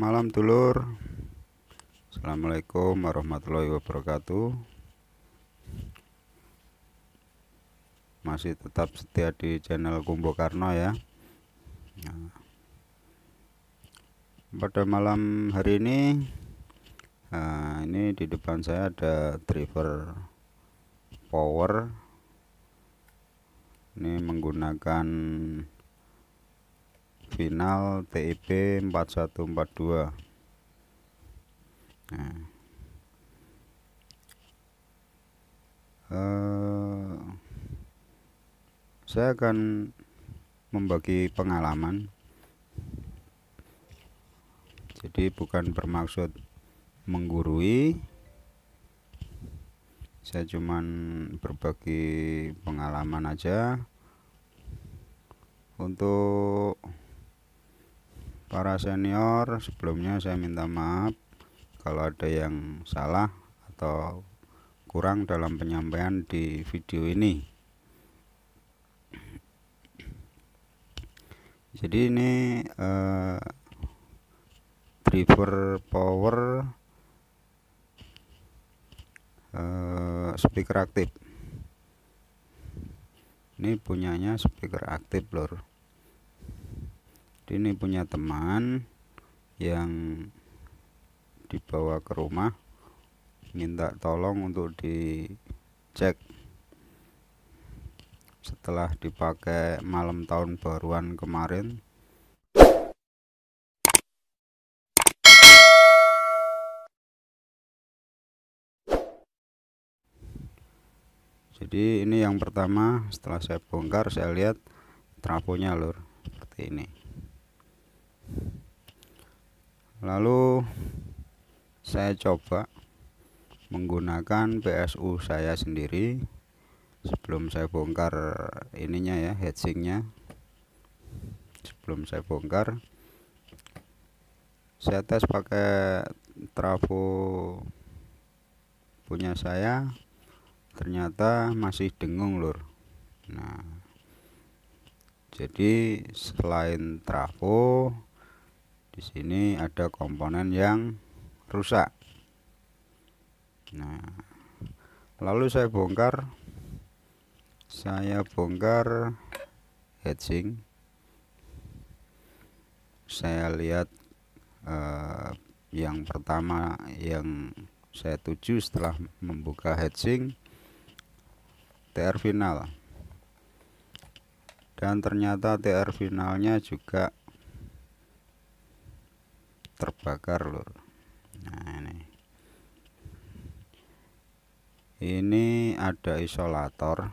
Malam dulur. Assalamualaikum warahmatullahi wabarakatuh. Masih tetap setia di channel Kumbo Karno ya. Nah. Pada malam hari ini, nah ini di depan saya ada driver power. Ini menggunakan final TIP 4142 nah uh, saya akan membagi pengalaman jadi bukan bermaksud menggurui saya cuman berbagi pengalaman aja untuk para senior sebelumnya saya minta maaf kalau ada yang salah atau kurang dalam penyampaian di video ini jadi ini eh, driver power eh, speaker aktif ini punyanya speaker aktif lor ini punya teman yang dibawa ke rumah minta tolong untuk dicek setelah dipakai malam tahun baruan kemarin jadi ini yang pertama setelah saya bongkar saya lihat trafonya lur seperti ini lalu saya coba menggunakan PSU saya sendiri sebelum saya bongkar ininya ya headsingnya sebelum saya bongkar saya tes pakai trafo punya saya ternyata masih dengung lur nah jadi selain trafo di sini ada komponen yang rusak nah lalu saya bongkar saya bongkar hedging saya lihat eh, yang pertama yang saya tuju setelah membuka hedging TR final dan ternyata TR finalnya juga terbakar lur nah ini ini ada isolator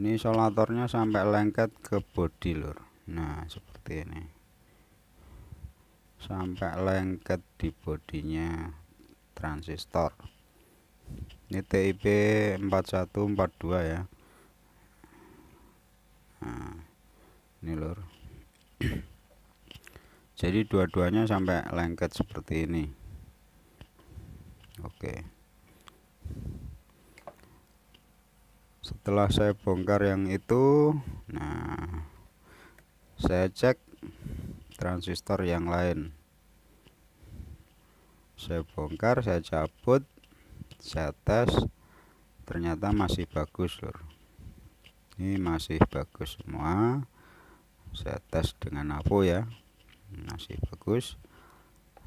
ini isolatornya sampai lengket ke bodi lur nah seperti ini sampai lengket di bodinya transistor ini TIP 4142 ya nah ini lor jadi dua-duanya sampai lengket seperti ini oke setelah saya bongkar yang itu nah saya cek transistor yang lain saya bongkar saya cabut saya tes ternyata masih bagus lor ini masih bagus semua saya tes dengan Avo ya masih bagus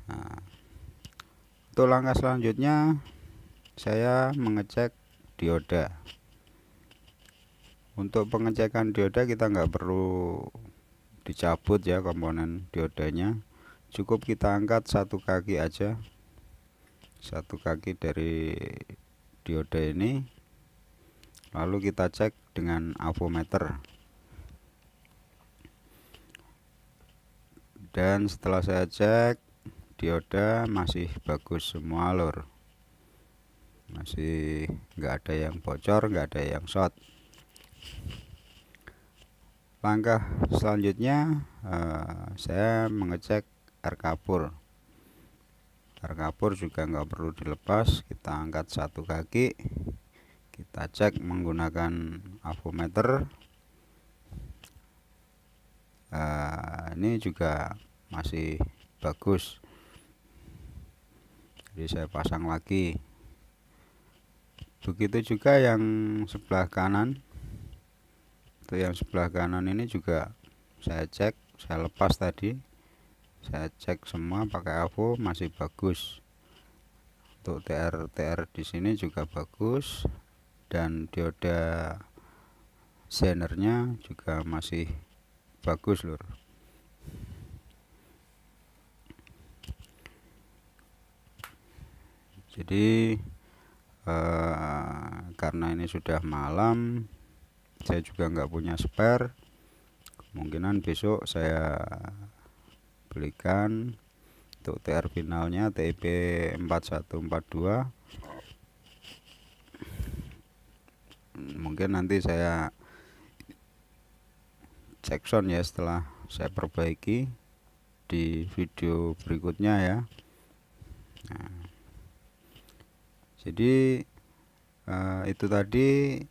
nah, untuk langkah selanjutnya saya mengecek dioda untuk pengecekan dioda kita nggak perlu dicabut ya komponen diodanya cukup kita angkat satu kaki aja satu kaki dari dioda ini lalu kita cek dengan avometer dan setelah saya cek dioda masih bagus semua lur masih nggak ada yang bocor nggak ada yang short langkah selanjutnya eh, saya mengecek air kapur air kapur juga nggak perlu dilepas kita angkat satu kaki kita cek menggunakan avometer ini juga masih bagus jadi saya pasang lagi begitu juga yang sebelah kanan itu yang sebelah kanan ini juga saya cek saya lepas tadi saya cek semua pakai avo masih bagus untuk TR TR di sini juga bagus dan dioda senernya juga masih bagus lur jadi eh, karena ini sudah malam saya juga nggak punya spare kemungkinan besok saya belikan untuk TR finalnya TIP 4142 mungkin nanti saya cek sound ya setelah saya perbaiki di video berikutnya ya nah jadi uh, itu tadi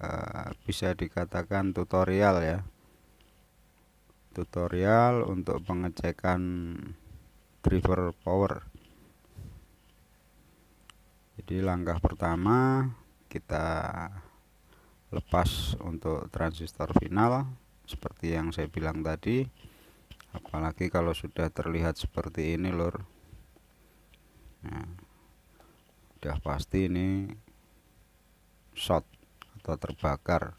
uh, bisa dikatakan tutorial ya tutorial untuk pengecekan driver power jadi langkah pertama kita lepas untuk transistor final seperti yang saya bilang tadi apalagi kalau sudah terlihat seperti ini lor nah sudah pasti ini short atau terbakar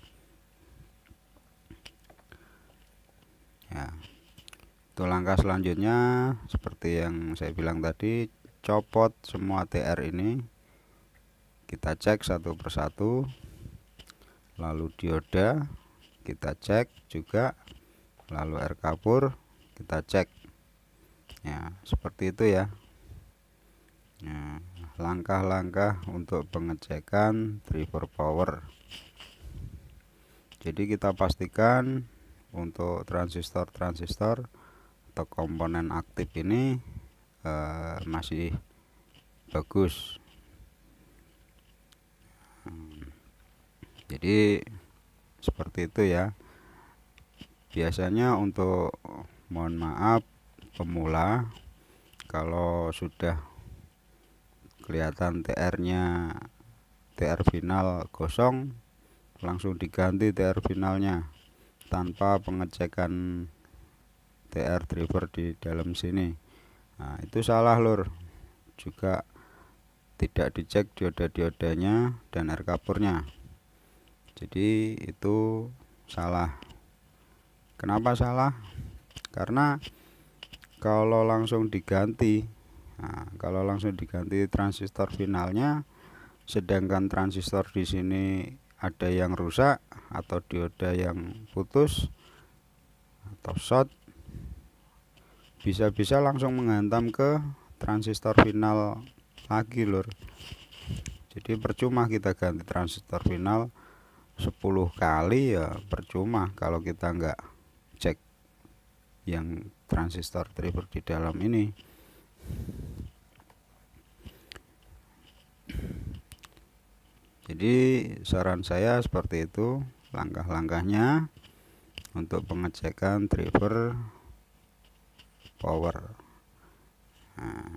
ya itu langkah selanjutnya seperti yang saya bilang tadi copot semua TR ini kita cek satu persatu lalu dioda kita cek juga lalu air kapur kita cek ya seperti itu ya ya langkah-langkah untuk pengecekan driver power jadi kita pastikan untuk transistor-transistor atau komponen aktif ini eh, masih bagus hmm. jadi seperti itu ya biasanya untuk mohon maaf pemula kalau sudah kelihatan TR-nya TR final kosong langsung diganti TR finalnya tanpa pengecekan TR driver di dalam sini nah itu salah lur juga tidak dicek dioda-diodanya dan air kapurnya jadi itu salah kenapa salah karena kalau langsung diganti Nah, kalau langsung diganti transistor finalnya, sedangkan transistor di sini ada yang rusak atau dioda yang putus atau short, bisa-bisa langsung menghantam ke transistor final lagi lur. Jadi percuma kita ganti transistor final 10 kali ya percuma kalau kita nggak cek yang transistor driver di dalam ini. Jadi saran saya seperti itu langkah-langkahnya untuk pengecekan driver power. Nah.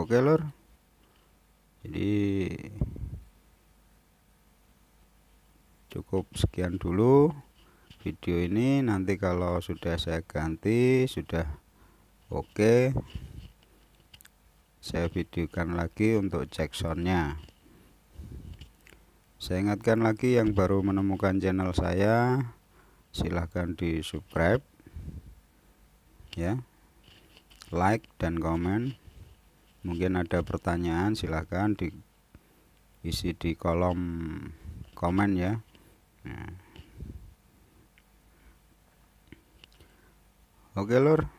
Oke lor. Jadi cukup sekian dulu video ini nanti kalau sudah saya ganti sudah oke saya videokan lagi untuk cek soundnya saya ingatkan lagi yang baru menemukan channel saya silahkan di subscribe ya like dan komen mungkin ada pertanyaan silahkan diisi di kolom komen ya nah. oke lor.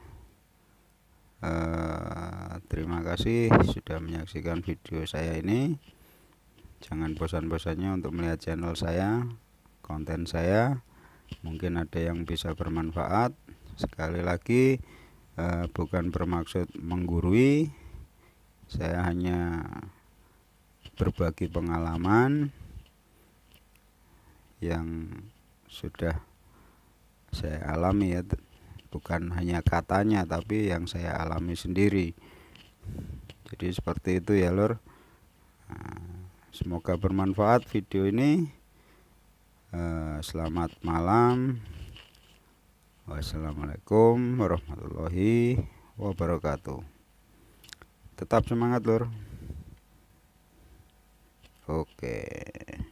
Eh, terima kasih sudah menyaksikan video saya ini. Jangan bosan-bosannya untuk melihat channel saya, konten saya. Mungkin ada yang bisa bermanfaat. Sekali lagi, uh, bukan bermaksud menggurui. Saya hanya berbagi pengalaman yang sudah saya alami ya bukan hanya katanya tapi yang saya alami sendiri jadi seperti itu ya lor nah, semoga bermanfaat video ini eh, selamat malam wassalamualaikum warahmatullahi wabarakatuh tetap semangat lor oke okay.